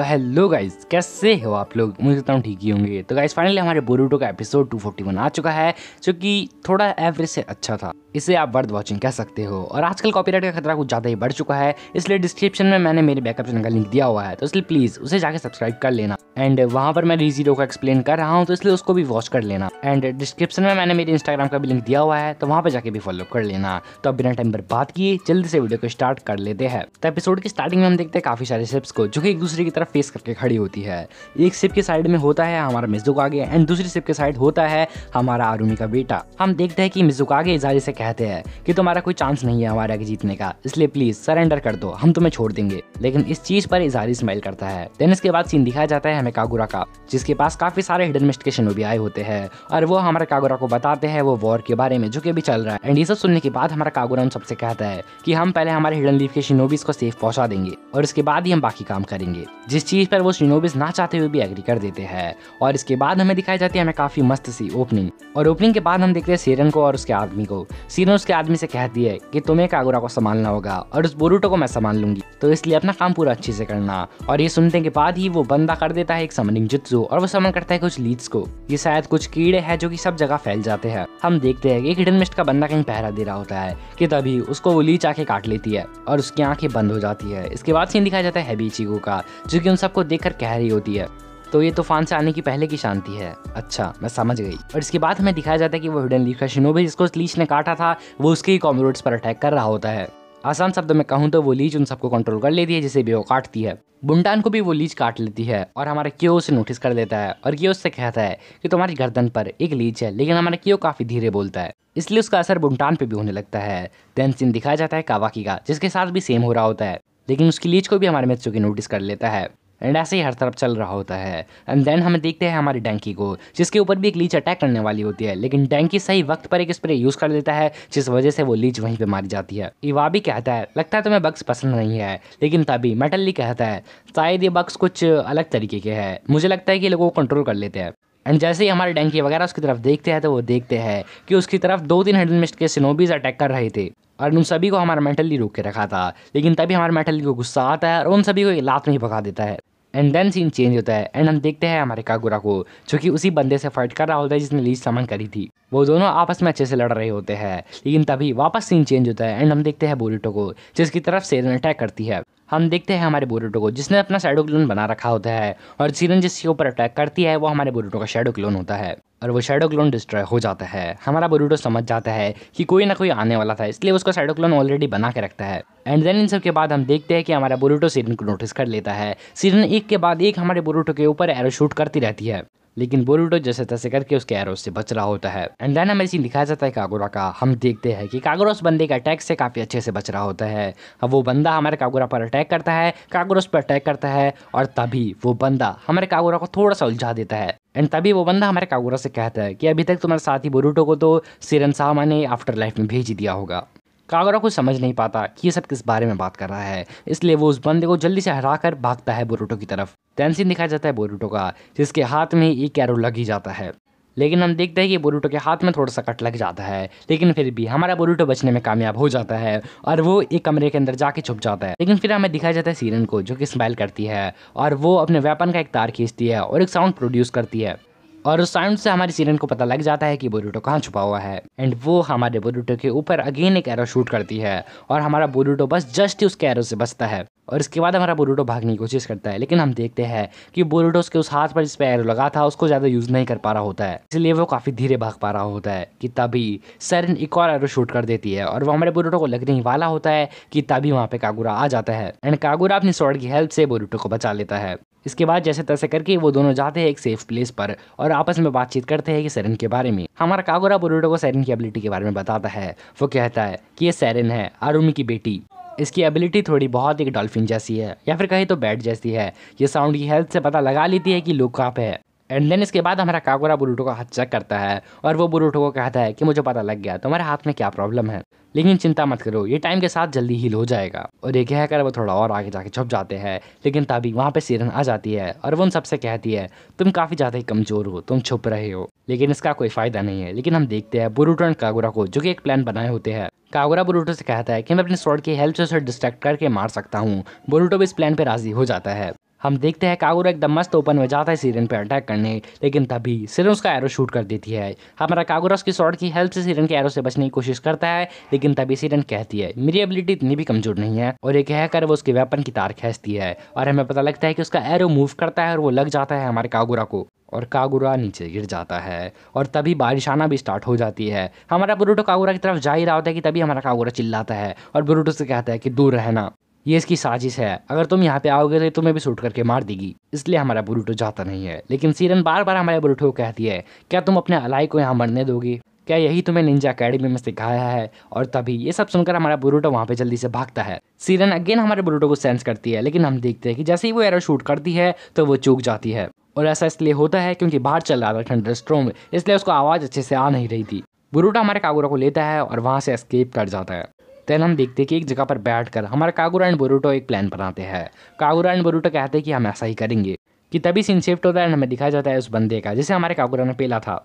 तो hello guys कैसे हो आप लोग मुझे लगता हूँ ठीक ही होंगे तो गाइस फाइनली हमारे बोरूटो का एपिसोड 241 आ चुका है जो कि थोड़ा एवरेज से अच्छा था इसे आप वर्थ वॉचिंग कह सकते हो और आजकल कॉपीराइट का खतरा कुछ ज़्यादा ही बढ़ चुका है इसलिए डिस्क्रिप्शन में मैंने मेरे बैकअप चैनल का लिंक दिया हुआ है तो इसलिए प्लीज़ उसे जाकर सब्सक्राइब कर लेना एंड वहाँ पर मैं रीजीरो का एक्सप्लेन कर रहा हूँ तो इसलिए उसको भी वॉच कर लेना एंड डिस्क्रिप्शन में मैंने मेरे इंस्टाग्राम का भी लिंक दिया हुआ है तो वहाँ पर जाके भी फॉलो कर लेना तो अब बिना टाइम पर बात किए जल्दी से वीडियो को स्टार्ट कर लेते हैं तो एपिसोड की स्टार्टिंग में हम देखते हैं काफ़ी सारे स्टेप्स को जो कि एक दूसरे की तरफ फेस करके खड़ी होती है एक सिप के साइड में होता है हमारा मिजुकागे एंड दूसरी सिप के साइड होता है हमारा आरुमी का बेटा हम देखते हैं कि मिजुकागे इजारे से कहते हैं कि तुम्हारा कोई चांस नहीं है हमारे आगे जीतने का इसलिए प्लीज सरेंडर कर दो हम तुम्हें छोड़ देंगे लेकिन इस चीज पर इजारी स्माइल करता है देन इसके बाद सीन दिखाया जाता है हमें कागुरा का जिसके पास काफी सारे हिडन मिस्टिकेशन भी आए होते हैं और वो हमारे कागुरा को बताते हैं वो वॉर के बारे में जो कि भी चल रहा है एंड ये सब सुनने के बाद हमारा कागुरा उन सबसे कहता है कि हम पहले हमारे हिडन लीफ के शिनोबीज को सेफ पहुंचा देंगे और इसके बाद ही हम बाकी काम करेंगे जिस चीज़ पर वो शिनोबिस ना चाहते हुए भी एग्री कर देते हैं और इसके बाद हमें दिखाई जाती है हमें काफ़ी मस्त सी ओपनिंग और ओपनिंग के बाद हम देखते हैं सीरन को और उसके आदमी को सीरन उसके आदमी से कहती है कि तुम्हें कागुरा को संभालना होगा और उस बोरूटो को मैं संभाल लूंगी तो इसलिए अपना काम पूरा अच्छे से करना और ये सुनने के बाद ही वो बंदा कर देता है एक समनिंग जुत्सु और वो समन करता है कुछ लीड्स को ये शायद कुछ कीड़े है जो की सब जगह फैल जाते हैं हम देखते हैं एक हिडन मिस्ट का बंदा कहीं पहरा दे रहा होता है कि तभी उसको वो लीच आके काट लेती है और उसकी आंखें बंद हो जाती है इसके बाद सीन दिखाया जाता है चीगो का जो कि उन सबको देख कर कह रही होती है तो ये तूफान से आने की पहले की शांति है अच्छा मैं समझ गई और इसके बाद हमें दिखाया जाता है कि वो हिडन लीफ का शिनोबी जिसको लीच ने काटा था वो उसके ही कॉमरोड्स पर अटैक कर रहा होता है आसान शब्दों में कहूँ तो वो लीच उन सबको कंट्रोल कर लेती है जिसे भी वो काटती है बुंडान को भी वो लीच काट लेती है और हमारा क्यो उसे नोटिस कर लेता है और क्यों उससे कहता है कि तुम्हारी गर्दन पर एक लीच है लेकिन हमारा क्यो काफ़ी धीरे बोलता है इसलिए उसका असर बुंटान पे भी होने लगता है देन सीन दिखाया जाता है कावाकी का जिसके साथ भी सेम हो रहा होता है लेकिन उसकी लीच को भी हमारे मैथ्यू की नोटिस कर लेता है एंड ऐसे ही हर तरफ चल रहा होता है एंड देन हमें देखते हैं हमारी डैंकी को जिसके ऊपर भी एक लीच अटैक करने वाली होती है लेकिन डैंकी सही वक्त पर एक स्प्रे यूज़ कर देता है जिस वजह से वो लीच वहीं पे मारी जाती है इवा भी कहता है लगता है तुम्हें बक्स पसंद नहीं है लेकिन तभी मेटली कहता है शायद ये बक्स कुछ अलग तरीके के है मुझे लगता है कि लोगों को कंट्रोल कर लेते हैं एंड जैसे ही हमारे डैंकी वगैरह उसकी तरफ देखते हैं तो वो देखते हैं कि उसकी तरफ दो तीन हेडल के सिनोबीज अटैक कर रहे थे और उन सभी को हमारा मेंटली रोक के रखा था लेकिन तभी हमारे मेंटली को गुस्सा आता है और उन सभी को लात में ही भगा देता है एंड देन सीन चेंज होता है एंड हम देखते हैं हमारे कागुरा को जो कि उसी बंदे से फाइट कर रहा होता है जिसने लीज समन करी थी वो दोनों आपस में अच्छे से लड़ रहे होते हैं लेकिन तभी वापस सीन चेंज होता है एंड हम देखते हैं बोरिटो को जिसकी तरफ सेरन अटैक करती है हम देखते हैं हमारे बोरिटो को जिसने अपना शेडो क्लोन बना रखा होता है और सीरन जिसके ऊपर अटैक करती है वो हमारे बोरिटो का शेडो क्लोन होता है और वो शेडो क्लोन डिस्ट्रॉय हो जाता है हमारा बोरिटो समझ जाता है कि कोई ना कोई आने वाला था इसलिए उसका शेडो क्लोन ऑलरेडी बना के रखता है एंड देन इन सब के बाद हम देखते हैं कि हमारा बोरिटो सीरन को नोटिस कर लेता है सीरन एक के बाद एक हमारे बोरिटो के ऊपर एरो शूट करती रहती है लेकिन बोरूटो जैसे तैसे करके उसके एरो से बच रहा होता है एंड डायना में सीन दिखाया जाता है कागोरा का हम देखते हैं कि कागोरा उस बंदे के अटैक से काफ़ी अच्छे से बच रहा होता है अब वो बंदा हमारे कागोरा पर अटैक करता है कागोरा उस पर अटैक करता है और तभी वो बंदा हमारे कागोरा को थोड़ा सा उलझा देता है एंड तभी वो बंदा हमारे कागोरा से कहता है कि अभी तक तुम्हारे साथी बोरूटो को तो सिरन सामा ने आफ्टर लाइफ में भेज दिया होगा कागरा को समझ नहीं पाता कि ये सब किस बारे में बात कर रहा है इसलिए वो उस बंदे को जल्दी से हरा कर भागता है बोरूटो की तरफ तैनसिन दिखाया जाता है बोरूटो का जिसके हाथ में एक कैरो लग ही जाता है लेकिन हम देखते हैं कि बोरूटो के हाथ में थोड़ा सा कट लग जाता है लेकिन फिर भी हमारा बोरूटो बचने में कामयाब हो जाता है और वो एक कमरे के अंदर जाके छुप जाता है लेकिन फिर हमें दिखाया जाता है सीरन को जो कि स्माइल करती है और वो अपने वेपन का एक तार खींचती है और एक साउंड प्रोड्यूस करती है और उस साउंड से हमारी सीरन को पता लग जाता है कि बोरूटो कहाँ छुपा हुआ है एंड वो हमारे बोरूटो के ऊपर अगेन एक एरो शूट करती है और हमारा बोरूटो बस जस्ट ही उसके एरो से बचता है और इसके बाद हमारा बोरूटो भागने की कोशिश करता है लेकिन हम देखते हैं कि बोरूटो उसके उस हाथ पर जिस पर एरो लगा था उसको ज़्यादा यूज़ नहीं कर पा रहा होता है इसलिए वो काफ़ी धीरे भाग पा रहा होता है कि तभी सरन एक और एरो शूट कर देती है और वो हमारे बोरूटो को लगने ही वाला होता है कि तभी वहाँ पे कागुरा आ जाता है एंड कागुरा अपनी स्वॉर्ड की हेल्प से बोरूटो को बचा लेता है इसके बाद जैसे तैसे करके वो दोनों जाते हैं एक सेफ प्लेस पर और आपस में बातचीत करते हैं कि सैरन के बारे में हमारा कागोरा बोरूटो को सैरन की एबिलिटी के बारे में बताता है वो कहता है कि ये सैरन है आरुमी की बेटी इसकी एबिलिटी थोड़ी बहुत एक डॉल्फिन जैसी है या फिर कहीं तो बैट जैसी है ये साउंड की हेल्थ से पता लगा लेती है कि लोग कहाँ पे है एंड देन इसके बाद हमारा कागोरा बुरूटो का हाथ चेक करता है और वो बुरूटो को कहता है कि मुझे पता लग गया तुम्हारे हाथ में क्या प्रॉब्लम है लेकिन चिंता मत करो ये टाइम के साथ जल्दी हील हो जाएगा और ये कहकर वो थोड़ा और आगे जाके छुप जाते हैं लेकिन तभी वहाँ पे सीरन आ जाती है और वो उन सबसे कहती है तुम काफ़ी ज़्यादा ही कमज़ोर हो तुम छुप रहे हो लेकिन इसका कोई फ़ायदा नहीं है लेकिन हम देखते हैं बुरूटो एंड कागोरा को जो कि एक प्लान बनाए होते हैं कागोरा बुरूटो से कहता है कि मैं अपने स्वर्ड की हेल्प से उसे डिस्ट्रैक्ट करके मार सकता हूँ बुरूटो भी इस प्लान पर राजी हो जाता है हम देखते हैं कागुरा एकदम मस्त ओपन में जाता है सीरन पर अटैक करने लेकिन तभी सीरन उसका एरो शूट कर देती है हमारा कागुरा उसकी शॉर्ट की हेल्प से सीरन के एरो से बचने की कोशिश करता है लेकिन तभी सीरन कहती है मेरी एबिलिटी इतनी भी कमजोर नहीं है और ये कहकर वो उसके वेपन की तार खेचती है और हमें पता लगता है कि उसका एरो मूव करता है और वो लग जाता है हमारे कागुरा को और कागुरा नीचे गिर जाता है और तभी बारिश आना भी स्टार्ट हो जाती है हमारा बुरूटो कागुरा की तरफ जा ही रहा होता है कि तभी हमारा कागुरा चिल्लाता है और बुरूटो से कहता है कि दूर रहना ये इसकी साजिश है अगर तुम यहाँ पे आओगे तो तुम्हें भी सूट करके मार देगी इसलिए हमारा बुलूटो जाता नहीं है लेकिन सीरन बार बार हमारे बुलूटो को कहती है क्या तुम अपने अलाई को यहाँ मरने दोगी क्या यही तुम्हें निंजा अकेडमी में सिखाया है और तभी ये सब सुनकर हमारा बुरूटो वहाँ पे जल्दी से भागता है सीरन अगेन हमारे बुलूटो को सेंस करती है लेकिन हम देखते हैं कि जैसे ही वो एरो शूट करती है तो वो चूक जाती है और ऐसा इसलिए होता है क्योंकि बाहर चल रहा था थंडर स्ट्रोम इसलिए उसको आवाज़ अच्छे से आ नहीं रही थी बुरूटा हमारे कागुरा को लेता है और वहाँ से एस्केप कर जाता है देन हम देखते हैं कि एक जगह पर बैठकर हमारा कागुरा एंड बोरूटो एक प्लान बनाते हैं कागुरा एंड बोरूटो कहते हैं कि हम ऐसा ही करेंगे कि तभी सीन शिफ्ट होता है हमें दिखाया जाता है उस बंदे का जिसे हमारे कागुरा ने पेला था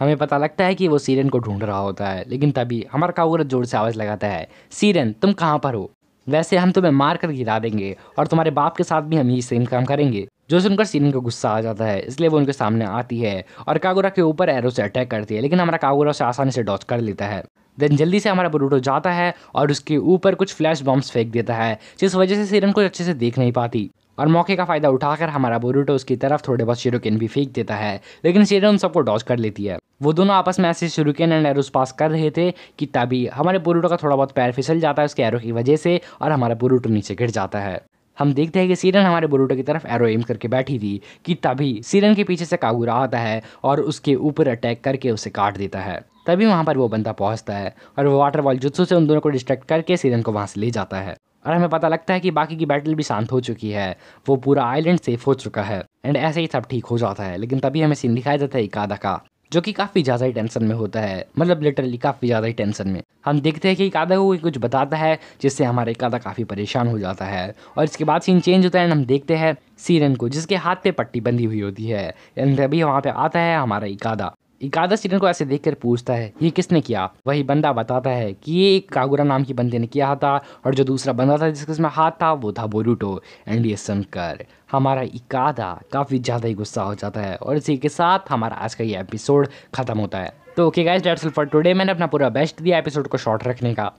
हमें पता लगता है कि वो सीरन को ढूंढ रहा होता है लेकिन तभी हमारा कागुरा जोर से आवाज़ लगाता है सीरन तुम कहाँ पर हो वैसे हम तुम्हें मार कर गिरा देंगे और तुम्हारे बाप के साथ भी हम ये सेम काम करेंगे जो सुनकर सीरन को गुस्सा आ जाता है इसलिए वो उनके सामने आती है और कागुरा के ऊपर एरो से अटैक करती है लेकिन हमारा कागुरा उसे आसानी से डॉच कर लेता है देन जल्दी से हमारा बरूटो जाता है और उसके ऊपर कुछ फ्लैश बॉम्ब्स फेंक देता है जिस वजह से सिरन को अच्छे से देख नहीं पाती और मौके का फ़ायदा उठाकर हमारा बोरूटो उसकी तरफ थोड़े बहुत शिरोकिन भी फेंक देता है लेकिन शेरन उन सबको डॉच कर लेती है वो दोनों आपस में ऐसे शिरोकिन एंड एरोस पास कर रहे थे कि तभी हमारे बोरूटो का थोड़ा बहुत पैर फिसल जाता है उसके एरो की वजह से और हमारा बोरूटो नीचे गिर जाता है हम देखते हैं कि सीरन हमारे बोरूटो की तरफ एरो एम करके बैठी थी कि तभी सीरन के पीछे से कागुरा आता है और उसके ऊपर अटैक करके उसे काट देता है तभी वहाँ पर वो बंदा पहुँचता है और वो वाटर वॉल जुत्सु से उन दोनों को डिस्ट्रैक्ट करके सीरन को वहाँ से ले जाता है और हमें पता लगता है कि बाकी की बैटल भी शांत हो चुकी है वो पूरा आइलैंड सेफ हो चुका है एंड ऐसे ही सब ठीक हो जाता है लेकिन तभी हमें सीन दिखाया जाता है इकादा का जो कि काफ़ी ज़्यादा ही टेंशन में होता है मतलब लिटरली काफ़ी ज़्यादा ही टेंशन में हम देखते हैं कि कादा को कुछ बताता है जिससे हमारा कादा काफ़ी परेशान हो जाता है और इसके बाद सीन चेंज होता है एंड हम देखते हैं सीरन को जिसके हाथ पे पट्टी बंधी हुई होती है एंड तभी वहाँ पे आता है हमारा इकादा एकादश सीरन को ऐसे देखकर पूछता है ये किसने किया वही बंदा बताता है कि ये एक कागुरा नाम की बंदे ने किया था और जो दूसरा बंदा था जिसके हाथ था वो था बोरूटो एंड ये सुनकर हमारा इकादा काफ़ी ज़्यादा ही गुस्सा हो जाता है और इसी के साथ हमारा आज का ये एपिसोड ख़त्म होता है तो okay guys that's for today मैंने अपना पूरा बेस्ट दिया एपिसोड को शॉर्ट रखने का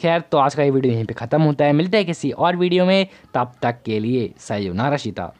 खैर तो आज का ये वीडियो यहीं पे ख़त्म होता है मिलते हैं किसी और वीडियो में तब तक के लिए सही नारा सीता